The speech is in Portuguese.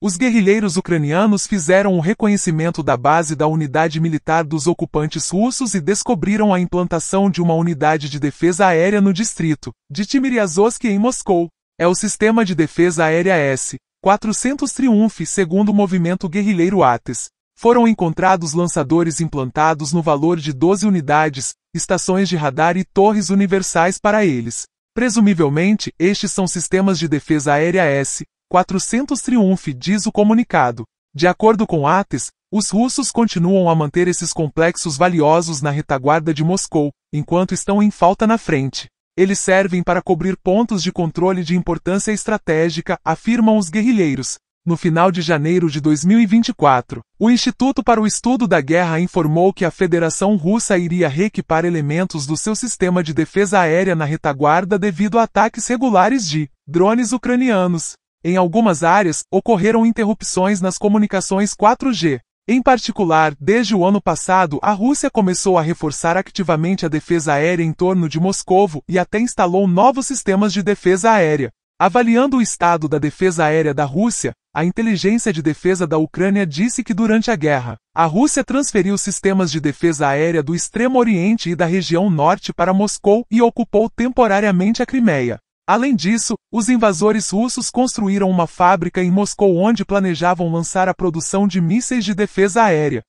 Os guerrilheiros ucranianos fizeram o reconhecimento da base da unidade militar dos ocupantes russos e descobriram a implantação de uma unidade de defesa aérea no distrito de Timiriazovsk em Moscou. É o sistema de defesa aérea S-400 Triumph, segundo o movimento guerrilheiro Ates. Foram encontrados lançadores implantados no valor de 12 unidades, estações de radar e torres universais para eles. Presumivelmente, estes são sistemas de defesa aérea S, 400 triunfe, diz o comunicado. De acordo com Ates, os russos continuam a manter esses complexos valiosos na retaguarda de Moscou, enquanto estão em falta na frente. Eles servem para cobrir pontos de controle de importância estratégica, afirmam os guerrilheiros. No final de janeiro de 2024, o Instituto para o Estudo da Guerra informou que a Federação Russa iria reequipar elementos do seu sistema de defesa aérea na retaguarda devido a ataques regulares de drones ucranianos. Em algumas áreas, ocorreram interrupções nas comunicações 4G. Em particular, desde o ano passado, a Rússia começou a reforçar activamente a defesa aérea em torno de Moscovo e até instalou novos sistemas de defesa aérea. Avaliando o estado da defesa aérea da Rússia, a inteligência de defesa da Ucrânia disse que durante a guerra, a Rússia transferiu sistemas de defesa aérea do Extremo Oriente e da região norte para Moscou e ocupou temporariamente a Crimeia. Além disso, os invasores russos construíram uma fábrica em Moscou onde planejavam lançar a produção de mísseis de defesa aérea.